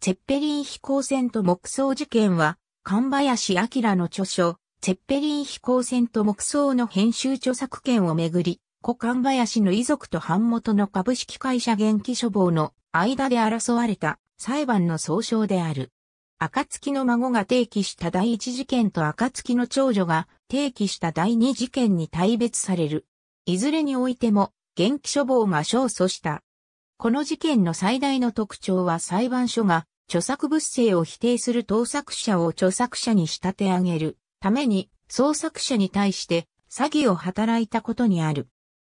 ツェッペリン飛行船と木葬事件は、神林明の著書、ツェッペリン飛行船と木葬の編集著作権をめぐり、古神林の遺族と版元の株式会社元気処方の間で争われた裁判の総称である。暁の孫が提起した第一事件と暁の長女が提起した第二事件に大別される。いずれにおいても、元気処方が勝訴した。この事件の最大の特徴は裁判所が著作物性を否定する盗作者を著作者に仕立て上げるために創作者に対して詐欺を働いたことにある。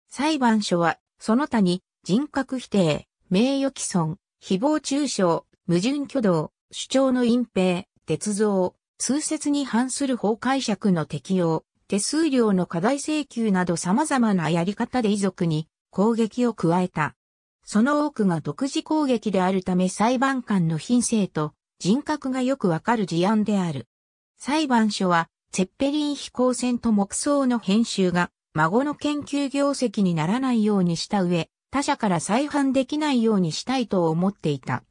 裁判所はその他に人格否定、名誉毀損、誹謗中傷、矛盾挙動、主張の隠蔽、鉄造、通説に反する法解釈の適用、手数料の過大請求など様々なやり方で遺族に攻撃を加えた。その多くが独自攻撃であるため裁判官の品性と人格がよくわかる事案である。裁判所は、ツェッペリン飛行船と木葬の編集が、孫の研究業績にならないようにした上、他者から再犯できないようにしたいと思っていた。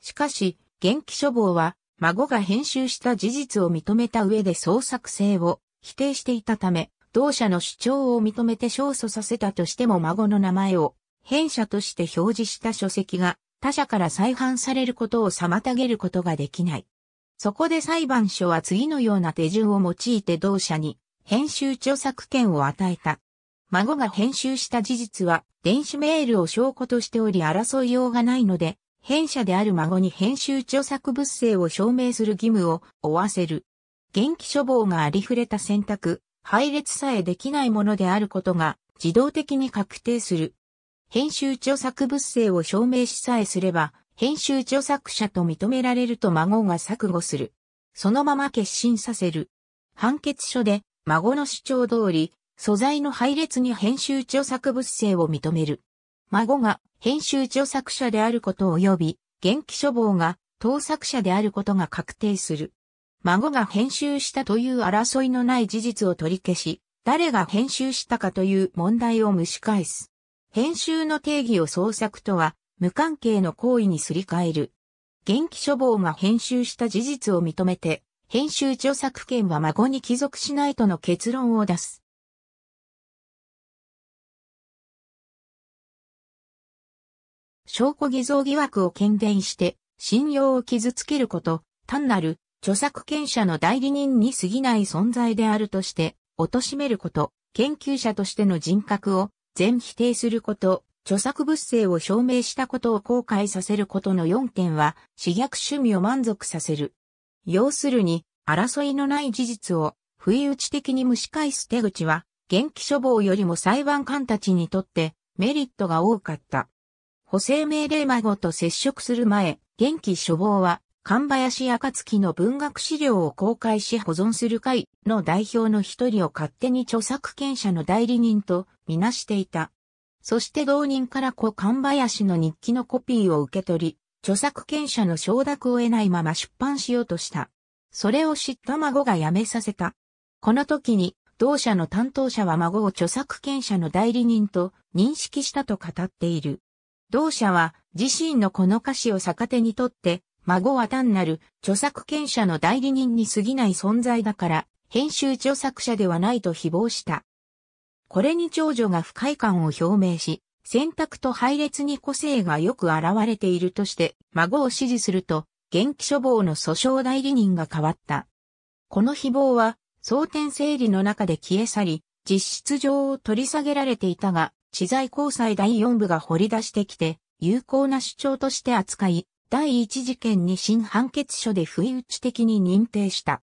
しかし、元気処方は、孫が編集した事実を認めた上で創作性を否定していたため、同社の主張を認めて勝訴させたとしても孫の名前を編者として表示した書籍が他社から再販されることを妨げることができない。そこで裁判所は次のような手順を用いて同社に編集著作権を与えた。孫が編集した事実は電子メールを証拠としており争いようがないので、編者である孫に編集著作物性を証明する義務を負わせる。元気処方がありふれた選択、配列さえできないものであることが自動的に確定する。編集著作物性を証明しさえすれば、編集著作者と認められると孫が錯誤する。そのまま決心させる。判決書で、孫の主張通り、素材の配列に編集著作物性を認める。孫が編集著作者であること及び、元気処方が盗作者であることが確定する。孫が編集したという争いのない事実を取り消し、誰が編集したかという問題を蒸し返す。編集の定義を創作とは、無関係の行為にすり替える。元気処方が編集した事実を認めて、編集著作権は孫に帰属しないとの結論を出す。証拠偽造疑惑を懸伝して、信用を傷つけること、単なる著作権者の代理人に過ぎない存在であるとして、貶めること、研究者としての人格を全否定すること、著作物性を証明したことを後悔させることの4点は、私逆趣味を満足させる。要するに、争いのない事実を、不意打ち的に蒸し返す手口は、元気処方よりも裁判官たちにとってメリットが多かった。補正命令孫と接触する前、元気処方は、神林暁の文学資料を公開し保存する会の代表の一人を勝手に著作権者の代理人とみなしていた。そして同人から古神林の日記のコピーを受け取り、著作権者の承諾を得ないまま出版しようとした。それを知った孫が辞めさせた。この時に、同社の担当者は孫を著作権者の代理人と認識したと語っている。同社は自身のこの歌詞を逆手にとって、孫は単なる著作権者の代理人に過ぎない存在だから、編集著作者ではないと誹謗した。これに長女が不快感を表明し、選択と配列に個性がよく現れているとして、孫を支持すると、元気処方の訴訟代理人が変わった。この誹謗は、争点整理の中で消え去り、実質上を取り下げられていたが、知財高裁第4部が掘り出してきて、有効な主張として扱い、第1事件に新判決書で不意打ち的に認定した。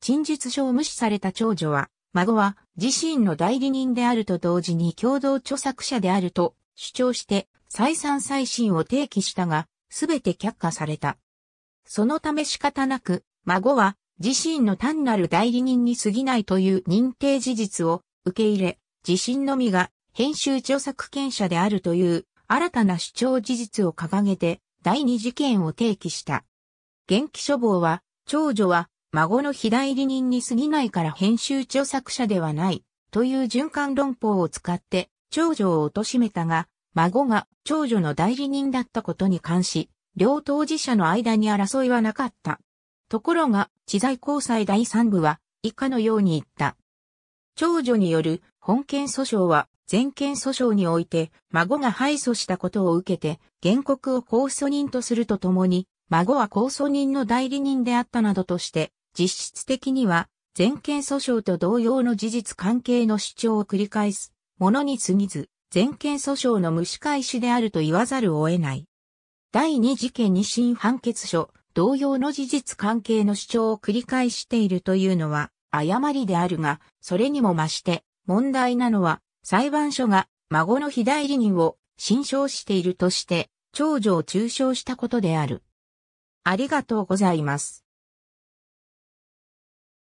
陳述書を無視された長女は、孫は自身の代理人であると同時に共同著作者であると主張して再三再審を提起したが、すべて却下された。そのため仕方なく、孫は自身の単なる代理人に過ぎないという認定事実を受け入れ、自身のみが編集著作権者であるという新たな主張事実を掲げて第二事件を提起した。元気書房は、長女は孫の左利人に過ぎないから編集著作者ではない、という循環論法を使って、長女を貶めたが、孫が長女の代理人だったことに関し、両当事者の間に争いはなかった。ところが、知財交際第三部は、以下のように言った。長女による本件訴訟は、全件訴訟において、孫が敗訴したことを受けて、原告を控訴人とするとともに、孫は控訴人の代理人であったなどとして、実質的には、全権訴訟と同様の事実関係の主張を繰り返すものに過ぎず、全権訴訟の蒸し返しであると言わざるを得ない。第二事件二審判決書、同様の事実関係の主張を繰り返しているというのは、誤りであるが、それにも増して、問題なのは、裁判所が孫の非代理人を新称しているとして、長女を中傷したことである。ありがとうございます。